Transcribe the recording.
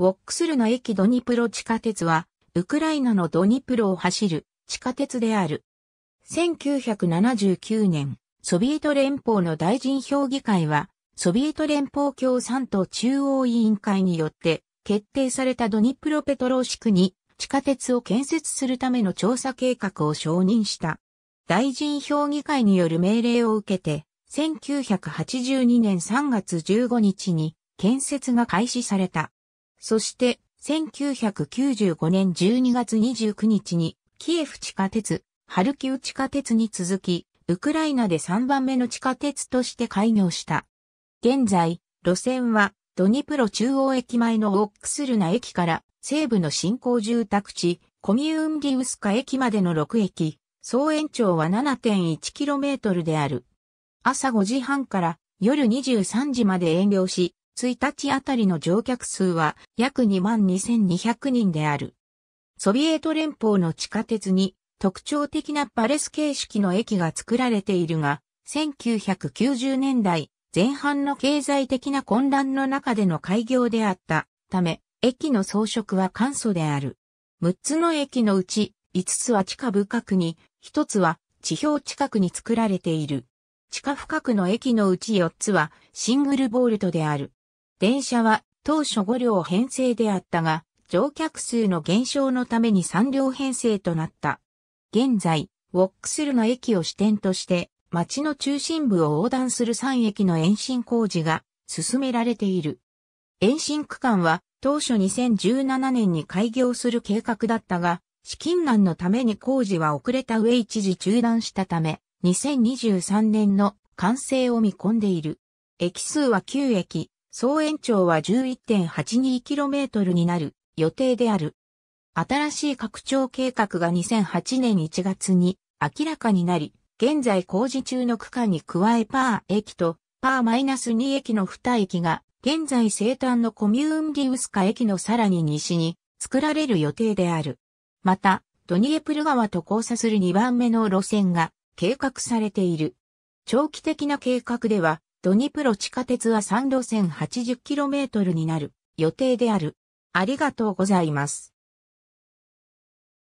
ウォックスルの駅ドニプロ地下鉄は、ウクライナのドニプロを走る地下鉄である。1979年、ソビエト連邦の大臣評議会は、ソビエト連邦共産党中央委員会によって決定されたドニプロペトローシクに地下鉄を建設するための調査計画を承認した。大臣評議会による命令を受けて、1982年3月15日に建設が開始された。そして、1995年12月29日に、キエフ地下鉄、ハルキウ地下鉄に続き、ウクライナで3番目の地下鉄として開業した。現在、路線は、ドニプロ中央駅前のオックスルナ駅から西部の新興住宅地、コミューンリウスカ駅までの6駅、総延長は 7.1km である。朝5時半から夜23時まで営業し、1日あたりの乗客数は約22,200人である。ソビエト連邦の地下鉄に特徴的なパレス形式の駅が作られているが、1990年代前半の経済的な混乱の中での開業であったため、駅の装飾は簡素である。6つの駅のうち5つは地下深くに、1つは地表近くに作られている。地下深くの駅のうち4つはシングルボールトである。電車は当初5両編成であったが、乗客数の減少のために3両編成となった。現在、ウォックスルの駅を支点として、町の中心部を横断する3駅の延伸工事が進められている。延伸区間は当初2017年に開業する計画だったが、資金難のために工事は遅れた上一時中断したため、2023年の完成を見込んでいる。駅数は9駅、総延長は 11.82km になる予定である。新しい拡張計画が2008年1月に明らかになり、現在工事中の区間に加えパー駅とパー -2 駅の2駅が現在生誕のコミューンリウスカ駅のさらに西に作られる予定である。また、ドニエプル川と交差する2番目の路線が計画されている。長期的な計画では、ドニプロ地下鉄は3路線 80km になる予定である。ありがとうございます。